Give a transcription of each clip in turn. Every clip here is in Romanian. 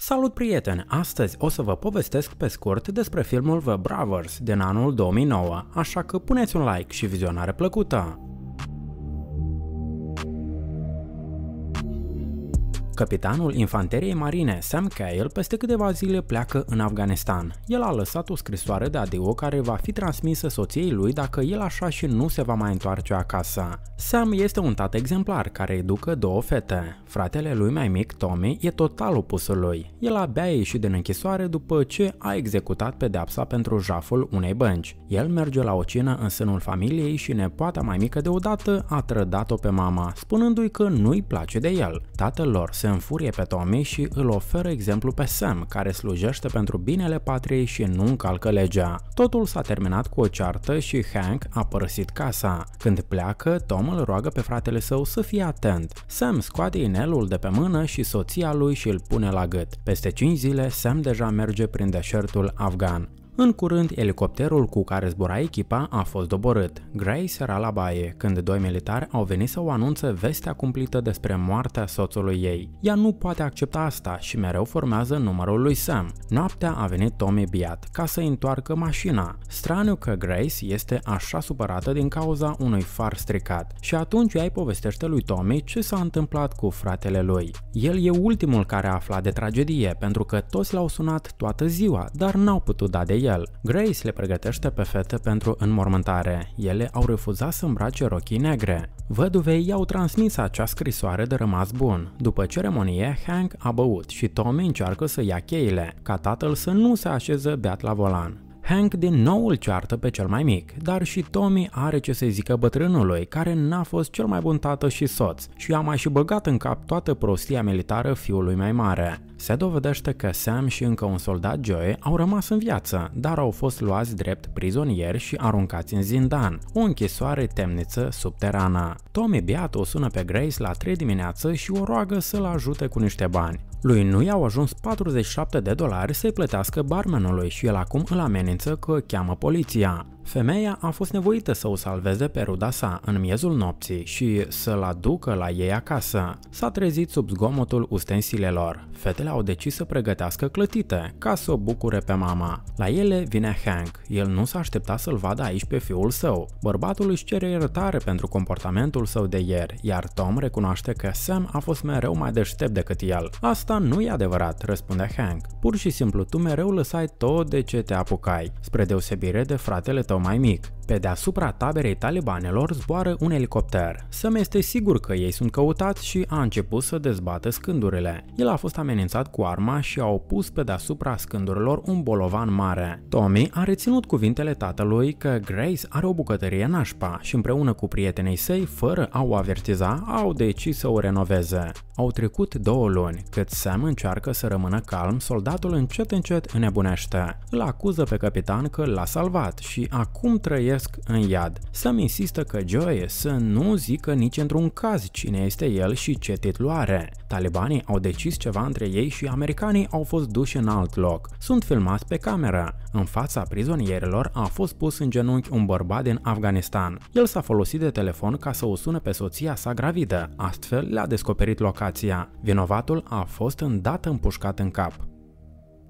Salut prieteni! Astăzi o să vă povestesc pe scurt despre filmul The Brothers din anul 2009, așa că puneți un like și vizionare plăcută! Capitanul infanteriei marine Sam Cahill peste câteva zile pleacă în Afganistan. El a lăsat o scrisoare de adio care va fi transmisă soției lui dacă el așa și nu se va mai întoarce acasă. Sam este un tată exemplar care educă două fete. Fratele lui mai mic, Tommy, e total opusul lui. El abia a ieșit din închisoare după ce a executat pedepsa pentru jaful unei bănci. El merge la o cină în sânul familiei și nepoata mai mică deodată a trădat-o pe mama, spunându-i că nu-i place de el. Tatăl lor se înfurie pe Tommy și îl oferă exemplu pe Sam, care slujește pentru binele patriei și nu încalcă legea. Totul s-a terminat cu o ceartă și Hank a părăsit casa. Când pleacă, Tom îl roagă pe fratele său să fie atent. Sam scoate inelul de pe mână și soția lui și îl pune la gât. Peste 5 zile, Sam deja merge prin deșertul afgan. În curând, elicopterul cu care zbura echipa a fost doborât. Grace era la baie, când doi militari au venit să o anunțe vestea cumplită despre moartea soțului ei. Ea nu poate accepta asta și mereu formează numărul lui Sam. Noaptea a venit Tommy Biat ca să întoarcă mașina. Straniu că Grace este așa supărată din cauza unui far stricat și atunci ea îi povestește lui Tommy ce s-a întâmplat cu fratele lui. El e ultimul care a aflat de tragedie pentru că toți l-au sunat toată ziua, dar n-au putut da de el el. Grace le pregătește pe fete pentru înmormântare. Ele au refuzat să îmbrace rochii negre. Văduvei i-au transmis acea scrisoare de rămas bun. După ceremonie, Hank a băut și Tommy încearcă să ia cheile, ca tatăl să nu se așeze beat la volan. Hank din nou îl ceartă pe cel mai mic, dar și Tommy are ce să-i zică bătrânului, care n-a fost cel mai bun tată și soț și a mai și băgat în cap toată prostia militară fiului mai mare. Se dovedește că Sam și încă un soldat Joe au rămas în viață, dar au fost luați drept prizonieri și aruncați în zindan, o închisoare temniță subterană. Tommy Beat o sună pe Grace la 3 dimineață și o roagă să-l ajute cu niște bani. Lui nu i-au ajuns 47 de dolari să-i plătească barmenului și el acum îl amenință că cheamă poliția. Femeia a fost nevoită să o salveze pe ruda sa în miezul nopții și să-l aducă la ei acasă. S-a trezit sub zgomotul ustensilelor. Fetele ele au decis să pregătească clătite ca să o bucure pe mama. La ele vine Hank. El nu s-a așteptat să-l vadă aici pe fiul său. Bărbatul își cere iertare pentru comportamentul său de ieri, iar Tom recunoaște că Sam a fost mereu mai deștept decât el. Asta nu e adevărat, răspunde Hank. Pur și simplu, tu mereu lăsai tot de ce te apucai, spre deosebire de fratele tău mai mic. Pe deasupra taberei talibanelor zboară un elicopter. Sam este sigur că ei sunt căutați și a început să dezbată scândurile. El a fost amenințat cu arma și a opus pe deasupra scândurilor un bolovan mare. Tommy a reținut cuvintele tatălui că Grace are o bucătărie nașpa și împreună cu prietenii săi, fără a o avertiza, au decis să o renoveze. Au trecut două luni, cât Sam încearcă să rămână calm, soldatul încet încet înnebunește. Îl acuză pe capitan că l-a salvat și acum trăiește lovesc în iad. Sam insistă că Joe să nu zică nici într-un caz cine este el și ce are. Talibanii au decis ceva între ei și americanii au fost duși în alt loc. Sunt filmați pe cameră. În fața prizonierilor a fost pus în genunchi un bărbat din Afganistan. El s-a folosit de telefon ca să o sune pe soția sa gravidă, astfel le-a descoperit locația. Vinovatul a fost îndată împușcat în cap.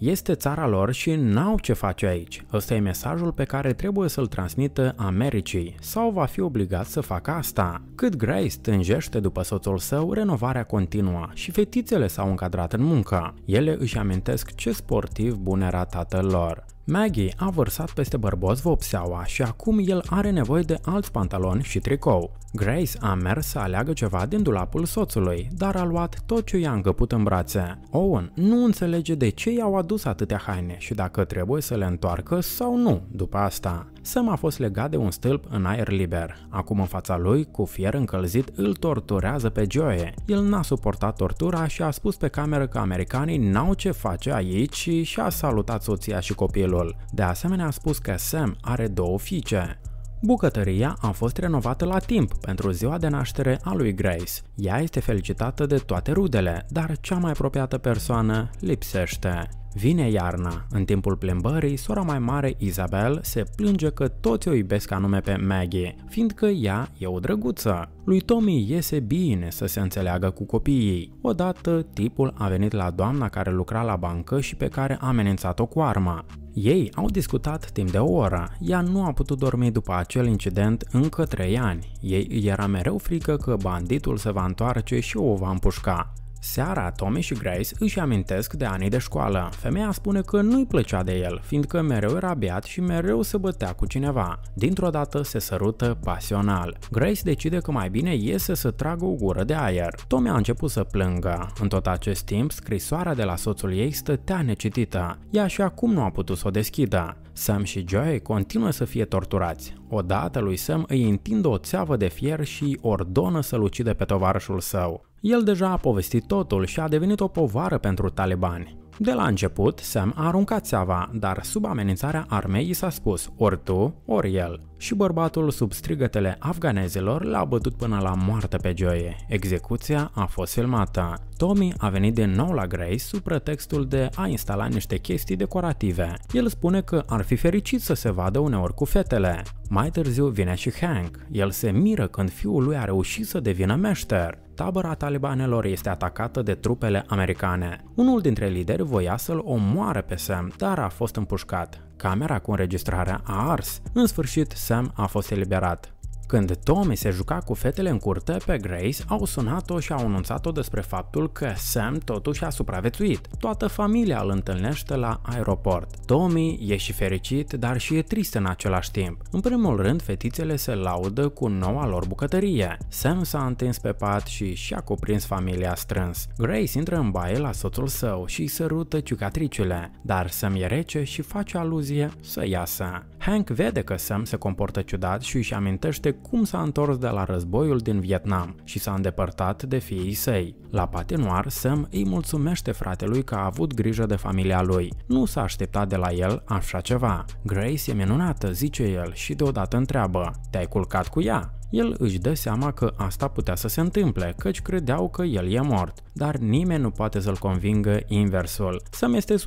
Este țara lor și n-au ce face aici. Ăsta e mesajul pe care trebuie să-l transmită Americii sau va fi obligat să facă asta. Cât Grace stânjește după soțul său, renovarea continuă și fetițele s-au încadrat în muncă. Ele își amintesc ce sportiv bun era tatăl lor. Maggie a vărsat peste bărbos vopseaua și acum el are nevoie de alți pantaloni și tricou. Grace a mers să aleagă ceva din dulapul soțului, dar a luat tot ce i-a îngăput în brațe. Owen nu înțelege de ce i-au adus atâtea haine și dacă trebuie să le întoarcă sau nu după asta. Sam a fost legat de un stâlp în aer liber. Acum în fața lui, cu fier încălzit, îl torturează pe Joe. El n-a suportat tortura și a spus pe cameră că americanii n-au ce face aici și a salutat soția și copilul. De asemenea a spus că Sam are două fiice. Bucătăria a fost renovată la timp pentru ziua de naștere a lui Grace. Ea este felicitată de toate rudele, dar cea mai apropiată persoană lipsește. Vine iarna. În timpul plimbării, sora mai mare, Isabel, se plânge că toți o iubesc anume pe Maggie, fiindcă ea e o drăguță. Lui Tommy iese bine să se înțeleagă cu copiii. Odată, tipul a venit la doamna care lucra la bancă și pe care a amenințat-o cu arma. Ei au discutat timp de o oră. Ea nu a putut dormi după acel incident încă trei ani. Ei era mereu frică că banditul se va întoarce și o va împușca. Seara, Tommy și Grace își amintesc de anii de școală. Femeia spune că nu-i plăcea de el, fiindcă mereu era beat și mereu se bătea cu cineva. Dintr-o dată se sărută pasional. Grace decide că mai bine iese să tragă o gură de aer. Tommy a început să plângă. În tot acest timp, scrisoarea de la soțul ei stătea necitită. Ea și acum nu a putut să o deschidă. Sam și Joy continuă să fie torturați. Odată lui Sam îi întinde o țeavă de fier și ordonă să-l ucide pe tovarășul său. El deja a povestit totul și a devenit o povară pentru talibani. De la început, Sam a aruncat țeava, dar sub amenințarea armei i s-a spus ori tu, ori el. Și bărbatul sub strigătele afganezilor l-a bătut până la moarte pe Joie. Execuția a fost filmată. Tommy a venit din nou la Grace sub pretextul de a instala niște chestii decorative. El spune că ar fi fericit să se vadă uneori cu fetele. Mai târziu vine și Hank. El se miră când fiul lui a reușit să devină meșter. Tabăra talibanelor este atacată de trupele americane. Unul dintre lideri voia să-l omoare pe Sam, dar a fost împușcat. Camera cu înregistrarea a ars. În sfârșit, Sam a fost eliberat. Când Tommy se juca cu fetele în curte, pe Grace au sunat-o și au anunțat-o despre faptul că Sam totuși a supraviețuit. Toată familia îl întâlnește la aeroport. Tommy e și fericit, dar și e trist în același timp. În primul rând, fetițele se laudă cu noua lor bucătărie. Sam s-a întins pe pat și și-a cuprins familia strâns. Grace intră în baie la soțul său și îi sărută ciucatricile, dar Sam e rece și face aluzie să iasă. Hank vede că Sam se comportă ciudat și își amintește cum s-a întors de la războiul din Vietnam și s-a îndepărtat de fiii săi. La patinoar, Sam îi mulțumește fratelui că a avut grijă de familia lui. Nu s-a așteptat de la el așa ceva. Grace e minunată, zice el și deodată întreabă, te-ai culcat cu ea? El își dă seama că asta putea să se întâmple, căci credeau că el e mort, dar nimeni nu poate să-l convingă inversul. Să este 100%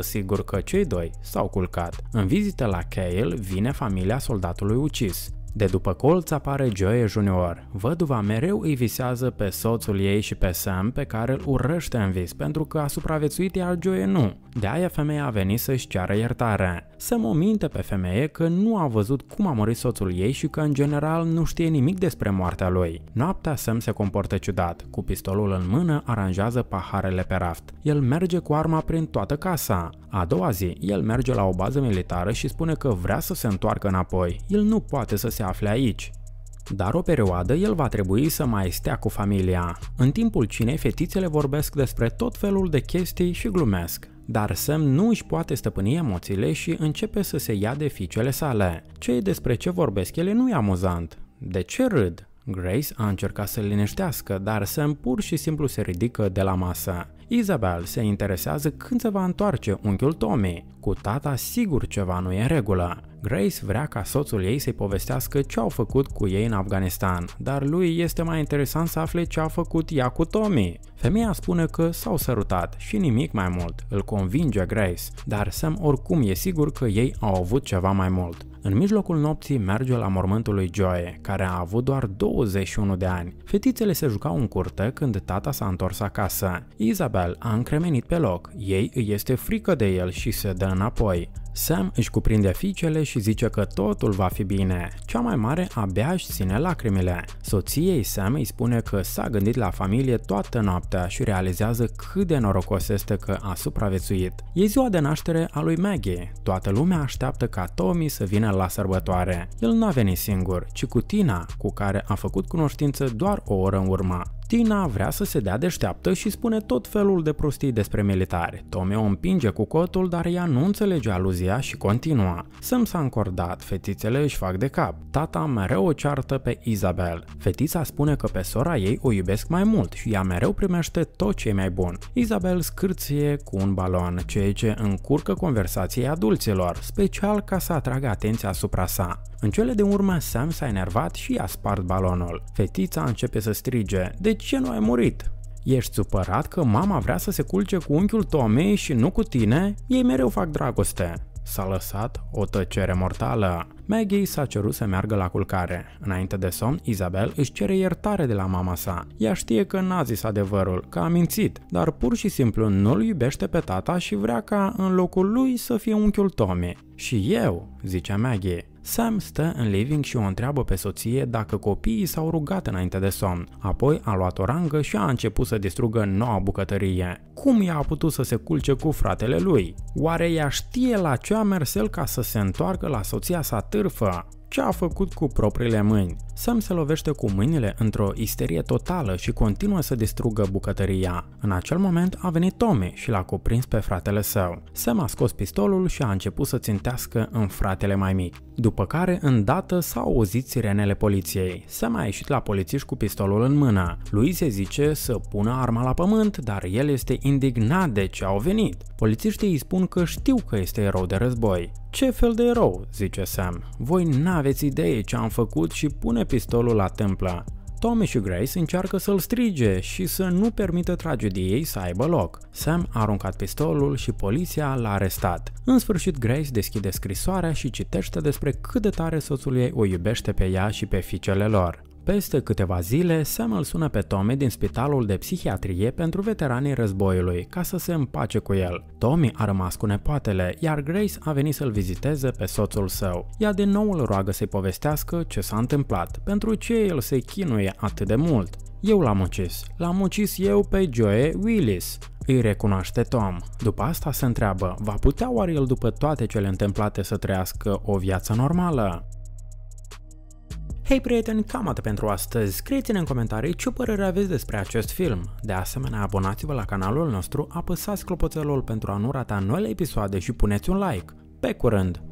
sigur că cei doi s-au culcat. În vizită la Cale vine familia soldatului ucis. De după colț apare Joey junior, Văduva mereu îi visează pe soțul ei și pe Sam pe care îl urăște în vis pentru că a supraviețuit iar Joey nu. De aia femeia a venit să-și ceară iertare. Sam o minte pe femeie că nu a văzut cum a murit soțul ei și că în general nu știe nimic despre moartea lui. Noaptea Sam se comportă ciudat. Cu pistolul în mână aranjează paharele pe raft. El merge cu arma prin toată casa. A doua zi, el merge la o bază militară și spune că vrea să se întoarcă înapoi. El nu poate să se afle aici. Dar o perioadă el va trebui să mai stea cu familia, în timpul cinei fetițele vorbesc despre tot felul de chestii și glumesc. Dar Sam nu își poate stăpâni emoțiile și începe să se ia de fiicele sale. Ce despre ce vorbesc ele nu e amuzant. De ce râd? Grace a încercat să-l liniștească, dar Sam pur și simplu se ridică de la masă. Isabel se interesează când se va întoarce unchiul Tommy. Cu tata sigur ceva nu e în regulă. Grace vrea ca soțul ei să-i povestească ce au făcut cu ei în Afganistan, dar lui este mai interesant să afle ce a făcut ea cu Tommy. Femeia spune că s-au sărutat și nimic mai mult, îl convinge Grace, dar Sam oricum e sigur că ei au avut ceva mai mult. În mijlocul nopții merge la mormântul lui Joe, care a avut doar 21 de ani. Fetițele se jucau în curte când tata s-a întors acasă. Isabel a încremenit pe loc, ei îi este frică de el și se dă înapoi. Sam își cuprinde fiicele și zice că totul va fi bine. Cea mai mare abia își ține lacrimile. Soției Sam îi spune că s-a gândit la familie toată noaptea și realizează cât de norocos este că a supraviețuit. E ziua de naștere a lui Maggie. Toată lumea așteaptă ca Tommy să vină la sărbătoare. El n-a venit singur, ci cu Tina, cu care a făcut cunoștință doar o oră în urmă. Tina vrea să se dea deșteaptă și spune tot felul de prostii despre militare. Tome o împinge cu cotul, dar ea nu înțelege aluzia și continua. Sam s-a încordat, fetițele își fac de cap. Tata mereu o ceartă pe Isabel. Fetița spune că pe sora ei o iubesc mai mult și ea mereu primește tot ce e mai bun. Isabel scârție cu un balon, ceea ce încurcă conversației adulților, special ca să atragă atenția asupra sa. În cele de urmă, Sam s-a enervat și a spart balonul. Fetița începe să strige, de ce nu ai murit? Ești supărat că mama vrea să se culce cu unchiul Tomei și nu cu tine? Ei mereu fac dragoste. S-a lăsat o tăcere mortală. Maggie s-a cerut să meargă la culcare. Înainte de somn, Isabel își cere iertare de la mama sa. Ea știe că n-a zis adevărul, că a mințit, dar pur și simplu nu-l iubește pe tata și vrea ca în locul lui să fie unchiul Tommy. Și eu, zice Maggie, Sam stă în living și o întreabă pe soție dacă copiii s-au rugat înainte de somn, apoi a luat o rangă și a început să distrugă noua bucătărie. Cum i a putut să se culce cu fratele lui? Oare ea știe la ce a mers el ca să se întoarcă la soția sa târfă? ce a făcut cu propriile mâini. Sam se lovește cu mâinile într-o isterie totală și continuă să distrugă bucătăria. În acel moment a venit Tommy și l-a cuprins pe fratele său. Sam a scos pistolul și a început să țintească în fratele mai mic. După care, îndată, s-au auzit sirenele poliției. Sam a ieșit la polițiști cu pistolul în mână. Lui se zice să pună arma la pământ, dar el este indignat de ce au venit. Polițiștii îi spun că știu că este erou de război. Ce fel de erou, zice Sam. Voi n-aveți idee ce am făcut și pune pistolul la tâmplă. Tommy și Grace încearcă să-l strige și să nu permită tragediei să aibă loc. Sam a aruncat pistolul și poliția l-a arestat. În sfârșit, Grace deschide scrisoarea și citește despre cât de tare soțul ei o iubește pe ea și pe fiicele lor. Peste câteva zile, Sam îl sună pe Tommy din spitalul de psihiatrie pentru veteranii războiului, ca să se împace cu el. Tommy a rămas cu nepoatele, iar Grace a venit să-l viziteze pe soțul său. Ea din nou îl roagă să-i povestească ce s-a întâmplat, pentru ce el se chinuie atât de mult. Eu l-am ucis. L-am ucis eu pe Joe Willis. Îi recunoaște Tom. După asta se întreabă, va putea oare el după toate cele întâmplate să trăiască o viață normală? Hei prieteni, cam atât pentru astăzi. Scrieți-ne în comentarii ce părere aveți despre acest film. De asemenea, abonați-vă la canalul nostru, apăsați clopoțelul pentru a nu rata noile episoade și puneți un like. Pe curând!